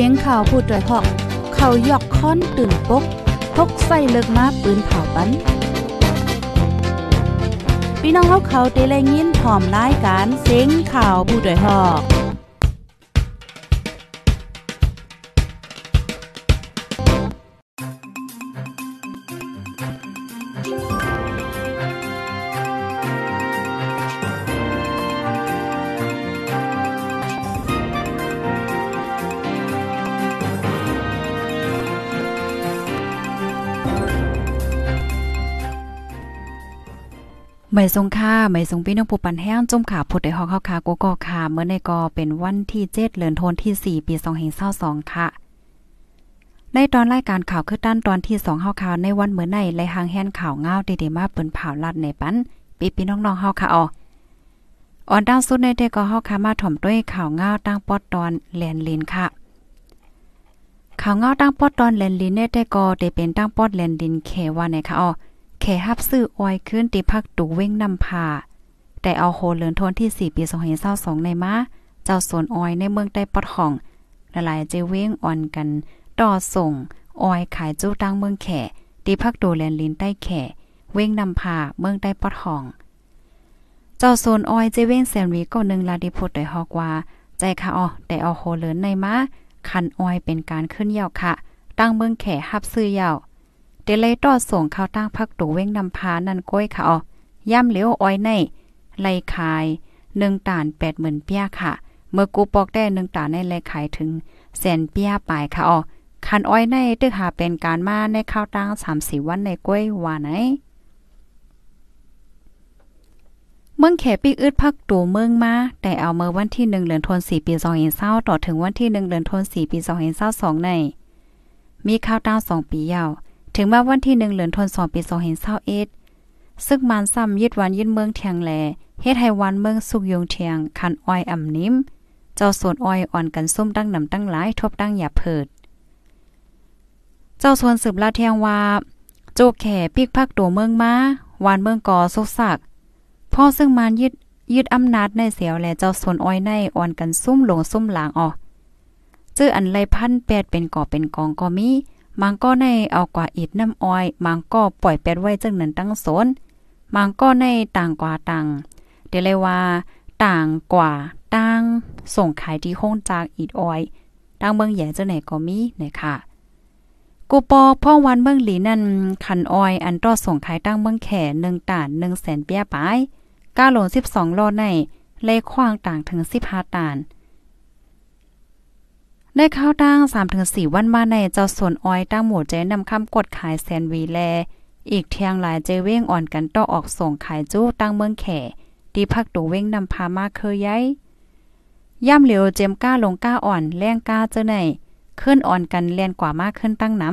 สียงข่าวผู้ด้วยหอกเขายกค้อนตื่นปกพกใส่เลิกมาปืนเผาปันพี่น้องเขาเขาเตะแรงยิ้นผอมรายการเสียงข่าวผู้ด้วยหอกไม่ทรงค่าไม่ทรงพี่น้องผู้ปันแห้งจมขาผุดใดฮอกข้าขากูกอขา เมื่อในกอเป็นวันที่เจ็ดเดือนธันวาคมที่สี่ปีสองเห็เศร้าสองค่ะ ในตอนรายการข่าวคือด้านตอนที่สองข้าข่าวในวันเมื่อในและหางแฮนข่าวเงาเดเดมาเปิ้นเผาลัดในปันปีพี่น้องงเฮาค่ะอ๋อออนดาวสุดในเด็กก็เฮาคามาถ่อมด้วยข่าวเงาตั้งปอดตอนแลนลินค่ะข่าวเงาตั้งปอดตอนแลนลินในเด็กก็ได้เป็นตั้งปอดแลนดินเคว่าในค่ะอ๋อแขหับซื้อออยขึ้นติพักตูเว้งนำผาแต่เอาโหเลือนทนที่ 4 ปี2022ในมาเจ้าสวนออยในเมืองใต้ปอดห้องละลายเจเว้งอ่อนกัน ต่อส่งออยขายจู้ตั้งเมืองแขตีพักดูแลนลินใต้แขเว้งนำพาเมืองใต้ปอดห้อง เจ้าโซนออยเจเว้งแซนวีก็นึงลาดิพูดโดยฮอกว่า ใจค่ะอ๋อแต่เอาโหเลินในมาคันออยเป็นการขึ้นเยาวค่ะ ตั้งเมืองแขหับซื้อเยาวเตเลยตอส่งข้าวตั้งพักตัวเว้งนำพา นันก้อยค่ะอ๋อย่ำเหลียวอ้อยใน ไล่ขายหนึ่งตานแปดหมื่นเปียค่ะ เมื่อกูปอกได้หนึ่งตานในไล่ขายถึง แสนเปียปลายค่ะอ๋อคันอ้อยในตึกหาเป็นการมา ในข้าวตั้งสามสี่วันในก้อยว่าไหนเมืองแขปีอึดพักตัวเมืองมา แต่เอาเมื่อวันที่หนึ่งเดือนธันวาคมปีสองเห็นเศร้าต่อถึงวันที่หนึ่งเดือนธันวาคมปีสองเห็นเศร้าสองใน มีข้าวตั้งสองปียาวถึงมาวันที่1เดือนธันวาคมปี2521ซึ่งมันซ้ำยึดวันยึดเมืองเทียงแลเฮ็ดให้วันเมืองสุกยงเทียงคันอ้อยอ่ำนิ่มเจ้าสวนอ้อยอ่อนกันซุ่มตั้งนำตั้งหลายทบตั้งอย่าเพิด เจ้าสวนสืบลาเทียงว่า โจกแข่ปีกพักตัวเมืองมาวันเมืองกอสุกสักพ่อซึ่งมันยึดยึดอำนาจในเสียวแลเจ้าสวนอ้อยในอ่อนกันซุ่มหลงซุ่มหลางออกจื้ออันไรพันแปดเป็นก่อเป็นกองก็มีมังก็ในเอากว่าอิดน้ำอ้อยมังก็ปล่อย เป็ด ไว้จังนั้นตั้งสนมังก็ในต่างกว่าต่าง เดี๋ยวเลยว่าต่างกว่าตั้งส่งขายที่ห้องจากอิดอ้อยตั้งเบืองใหญ่เจ้าไหนก็มีนะค่ะกูปอพ่อวันเบืองหลีนั่นคันอ้อยอันต่อส่งขายตั้งเบืองแข่หนึ่งต่านหนึ่งแสนเบี้ยไปก้าหลงสิบสองโลในเลขคว้างต่างถึงสิบห้าต่านได้เข้าตั้ง3-4วันมาในเจ้าสวนอ้อยตั้งหมู่เจนำคำกดขายแซนวีแล อีกเทียงหลายเจเว้งอ่อนกันต่อออกส่งขายจู้ตั้งเมืองแขทีพักตัวเว้งนำพามาเคยย้ายย่ำเหลียวเจมก้าลงก้าอ่อน แรงก้าเจ้าไหนขึ้น อ่อนกันแลนกว่ามาก ขึ้น ตั้งน้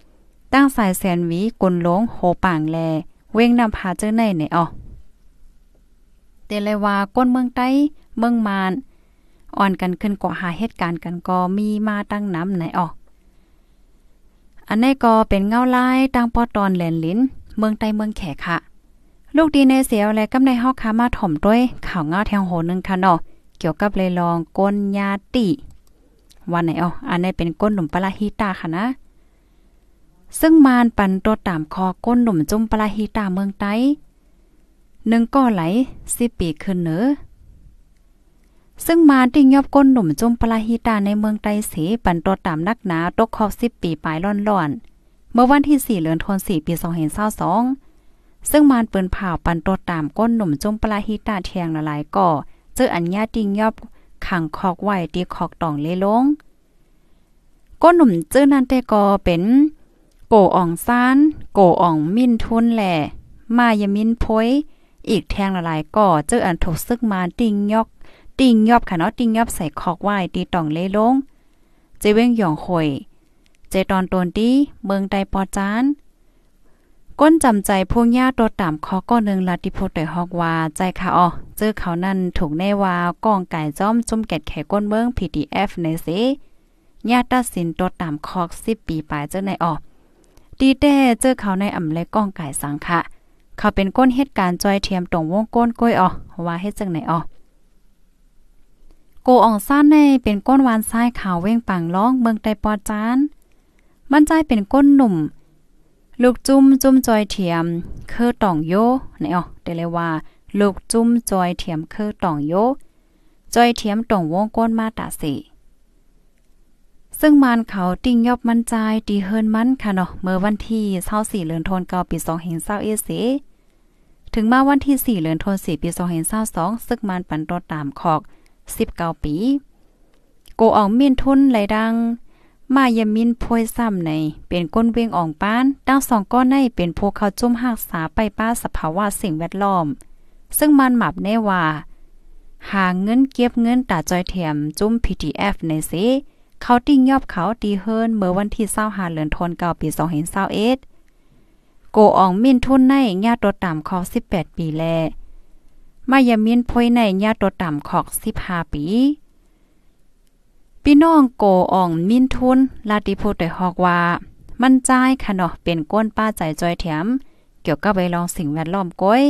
ำตั้งสายแซนวีกลนลงโหป่างแล เว้งนำพาเจ้าไหนี่ยอ๋อเตเลวาก้นเมืองใต้ เมืองมานอ่อนกันขึ้นกว่าหาเหตุการณ์กันก็มีมาตั้งน้ำไหนอออันนี้ก็เป็นเงาลายตั้งปอตอนแหลนลิ้นเมืองใต้เมืองแขกค่ะ ลูกดีในเสียวและกำในฮอกคามาถ่มด้วยข่าวเงาแทงโหนึงค่ะเนาะ เกี่ยวกับเลยลองก้นยาติ วันไหนอ๋ออันนี้เป็นก้นหนุ่มปลาฮิตาค่ะนะ ซึ่งมารปันตัวตามคอก้นหนุ่มจุ่มปลาฮิตาเมืองใต้หนึ่งก็ไหลสิปีขึ้นเนอซึ่งมาริงยอบก้นหนุ่มจุ่มปลาฮิตาในเมืองไตเสปันตัวตามนักหนา ตกขอบ10ปีปลายล่อนๆ เมื่อวันที่4เดือนธันวาคมปี2522ซึ่งมารเปิ้นผ่าปันตัวตามก้นหนุ่มจุ่มปลาฮิตาแทงละลายก่อเจออัญญาติงยอบขังคอกไว้ที่คอกตองเลลงก้นหนุ่มเจ้อนันเตกอเป็น โกอ่องซาน โกอ่องมินทุนแหล่มายมินพ้อยอีกแทงละลายก่อเจออันถูกซึกมาติงยอกติ่งยอบค่ะเนาะติ่งยอบใส่คอกไว้ตีต่องเลลง เจเว้งหยอง่อยเจตอนตนตีเมืองใตปอจาน ก้นจำใจพวหญาตตัวต่ำคอก้อนหนึ่งลาติโพต่อฮอกว่าใจค่ะอ๋อเจอเขานั่นถูกแน่ว่ากองไก่จ้อมจุ่มแกดแขก้นเมือง PDF ในสิญาติัดสินตัวต่ำคอกสิบปีปลายเจ้าในอ๋อตีแต่เจอเขาในอ่ำและกองไก่สังค่ะเขาเป็นก้นเหตุการณ์จอยเทียมตรงวงก้นก้อยอ๋อว่าเฮ็ดจังไหนอ๋อโกอ่องซ่านในเป็นก้นวานทรายขาวเว้งปังร้องเมืองไตปอจาน มันใจเป็นก้นหนุ่ม ลูกจุ้มจุ้มจอยเทียมคือต่องโยไหนอ๋อเด่เลยว่า ลูกจุ้มจอยเทียมคือต่องโยจอยเทียม ต่องวงก้นมาตาสีซึ่งมันเขาติ่งยอบมันใจตีเฮินมันค่ะเนาะเมื่อวันที่24เดือนธันวาคมปี2 5 2 1ถึงมาวันที่4เดือนธันวาคมปี2 5 2 2ซึ่งมันปันตอตามขอก19ปีโกอ่องมินทุนไหลดัง มายมินพวยซ้ำในเป็นก้นเวงอ่องป้านตั้งสองก้อนในเป็นพวกเขาจุ่มหักษาไปป้าสภาวะสิ่งแวดล้อม ซึ่งมันหมับแน่ว่า หาเงินเก็บเงินตาจอยเถียมจุ่ม PTF ในซิเขาติ้งยอบเขาตีเฮิรนเมื่อวันที่25เดือนธันวาคมปี2521โกอ่องมินทุนในญาตัตตามคอ18 ปีแลมายามินพอยในญาตัวต่ำขอก15ปี พี่น้องโกอ่องมินทุนลาติพูดดยฮอกว่า มันใจค่ะเนาะเป็นก้นป้าใจจอยแถม เกี่ยวกับไว้ลองสิ่งแวดล้อมก้อย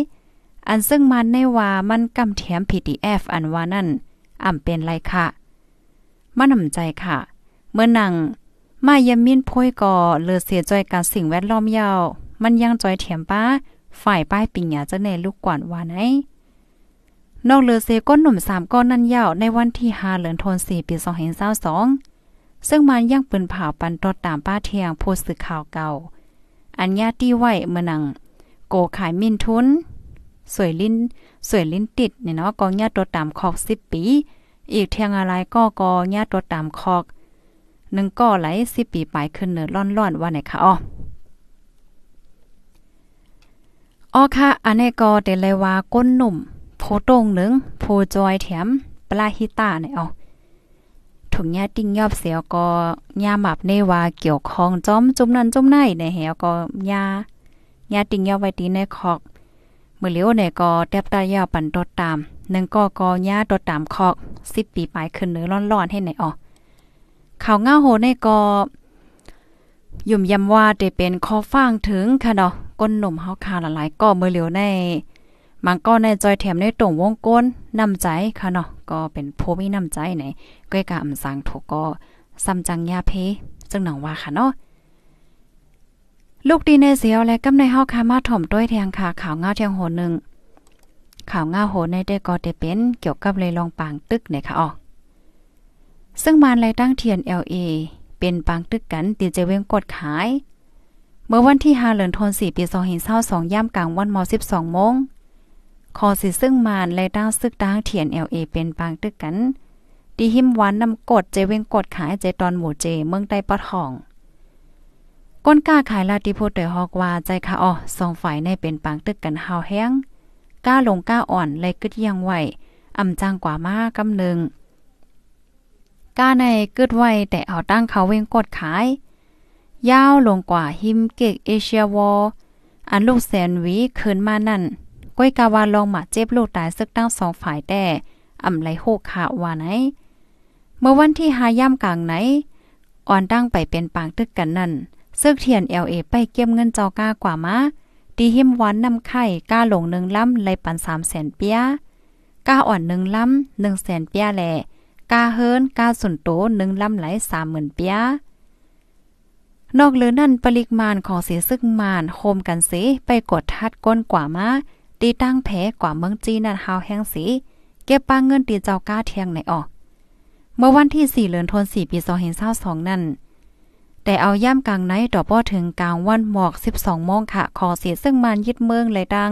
อันซึ่งมันในว่ามันกำแถม PDF อันว่านั่น อ่ำเป็นไรค่ะ มันหำใจค่ะ เมื่อนั่งมายามินพอยก่อเลือเสียจอยการสิ่งแวดล้อมยาว มันยังจอยเถียมป้า ฝ่ายป้ายปิงหยาจะในลูกก่อนว่าไหนนอกเลือเซก้นหนุ่มสามก้อนนั่นยาวในวันที่าเหลือนทนสี4ปีสองเเห็น้าสอง ซึ่งมันยังปืนเผาปันตอดตามป้าเทียงโพสต์ข่าวเก่า อัญญาตี้ไวเมื่อนัง โกขายมินทุน สวยลิ้น สวยลิ้นติดเนี่ยเนาะกองญาติตัวตามคอกิบปี อีกเทียงอะไรก็กองญาติตัวตามคอกหนึ่งก่อไหลสิบปีไปขึ้นเหนือ่อนร่อนว่าไหนคะอ๋ออ๋อค่ะอันนี้ก็เดลยว่าก้นหนุ่มคตรงหนึ่งโพจอยแถมปลาฮิตาเนี่ยเอาถุงยาติ้งยอบเสียวก็ยาหมับเนวาเกี่ยวคองจ้อมจุ่มนั้นจุ่มในในแหวก็ยายาติ้งยอบไว้ตีในคอกมือเลี้ยวในก็แทบตายาวปั่นตดตาม หนึ่งก็ก็ยาตดตามคอกสิบปีปลายขึ้นเนื้อร้อนๆให้ไหนอ๋อข่าวง้าโหในก็ยุ่มยำว่าจะเป็นคอฟ้างถึงค่ะเนาะก้นหนุ่มเฮาคาหลายๆก็มือเลียวในมันก็ในจอยแถมในตรงวงก้นนำใจ ค่ะเนาะก็เป็นโพมีนำใจไหนก้อยกะอำสังถูกก็ซ้ำจังยาเพจังหนองว่าค่ะเนาะลูกดีในเสียวและกำในเฮาคามาถ่มต้วยแทงค่ะข่าวเงาเทียงโหนึงข่าวเงาโหในได้ก็ได้เป็นเกี่ยวกับเลยลองปางตึกหนค่ะอ๋อซึ่งมานไลตั้งเทียน LA เป็นปางตึกกันตีเจเวงกดขาย เมื่อวันที่5เดือนธันวาคมปี2522ย่ำกลางวันม12โมงคอสิซึ่งมานและด้าวซึกด้างเทียน LA เป็นปางตึกกันดีหิมวันนำกดเจเวงกดขายเจตอนหมู่เจเมืองใต้ปะทอง ก้นกล้าขายลาติโพเตฮอกว่าใจคะอ๋อสองฝ่ายในเป็นปางตึกกันหาวแห้งกล้าลงกล้าอ่อนและกึดยังไหวอำจางกว่ามากกำนึงกล้าในกึดไว้แต่เอาตั้งเขาเวงกดขายยาวลงกว่าหิมเกกเอเชียวออันลูกแสนวีคืนมานั่นก้อยกาวาลองมาเจ็บโลตายซึกตั้งสองฝ่ายแต่อ่ำไรลโหกขาว่าไหน เมื่อวันที่หาย่ำกลางไหน อ่อนตั้งไปเป็นปางตึกกันนั่นซึกเทียนเอลเอไปเก็บเงินจอก้ากว่ามาตีหิมวันนำไข่ก้าหลงหนึ่งล้ำไหลปันสามแสนเปียก้าอ่อนหนึ่งล้ำหนึ่งแสนเปียแหล่ก้าเฮิรนก้าสุนโตหนึ่งล้ำไหลสามหมื่นเปียนอกเหลือนั่นปริมาณของเสียซึกมานโคมกันเสไปกดทัดก้นกว่ามาตีตั้งแผกว่าเมืองจีนนั่นหาวแห้งสี เก็บปางเงินตีเจ้าก้าเทียงในออกเมื่อวันที่ 4เดือนธันวาคมปี2522นั่นแต่เอาย่ำกลางไหนต่อป้อถึงกลางวันหมอก 12 โมงค่ะคอเสียซึ่งมันยึดเมืองเลยดัง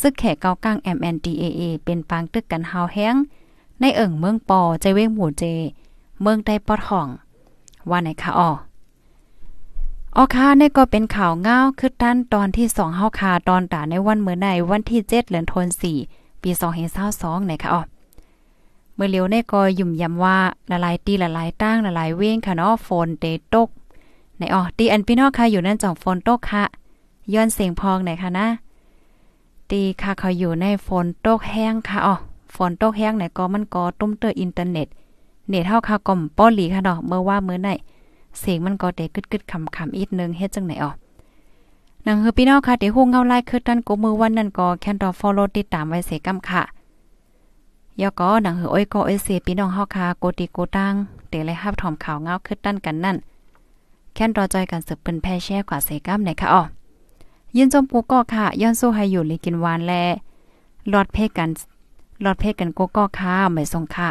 ซึกแขกเกากลาง MNDAA เป็นปางตึกกันหาวแห้งในเอิ่งเมืองปอใจเว้งหมู่เจ เมืองใต้ปอทองว่าไหนคะอ๋ออ๋อค่ะนี่ก็เป็นข่าวเงาคือท่านตอนที่สองเฮาค่ตอนตาในวันเมื่อในวันที่เจ็ดเดือนธันวาคมปีสองเฮเศร้าสองไหนค่ะอ๋อเมื่อเลียวในก็ยุ่มยำว่าละลายตีละลายตั้งละลายเว้งค่ะเนาะฝนเตตกในอ๋อตีอันพี่น้องค่ะอยู่นั่นจ่องฝนตกค่ะย้อนเสียงพองไหนค่ะนะตีค่ะเขาอยู่ในฝนตกแห้งค่ะอ๋อฝนตกแห้งไหนก็มันก็ตุ้มเตอร์อินเทอร์เน็ต เน็ตเท่าค่ะก่อมป้อหลีค่ะเนาะเมื่อว่าเมื่อไหนเสียงมันก็เตะกึดกึดคำคำอีกนึงเฮ็ดจังไหนอ๋อนังเฮือพี่น้องค่ะเดี๋ยวฮูงเงาไล่คือตั้นกูมือวันนั้นก็แคนดอฟอลโลติดตามไว้เสกำค่ะยอก็หนังเฮออ้อยก็เอเสียพี่น้องเฮาค่ะโกติโกตังเตะเลยฮับถอมข่าวเงาคือตั้นกันนั่น แค่นรอจอยกันสืบเป็นแพ่แช่กว่าเสก้าไหนคะอ๋อยินจมกูก็ค่ะย้อนสู้ให้อยู่เลยกินหวานแลหลอดเพกันหลอดเพกันกูก็ค่ะไม่ทรงค่ะ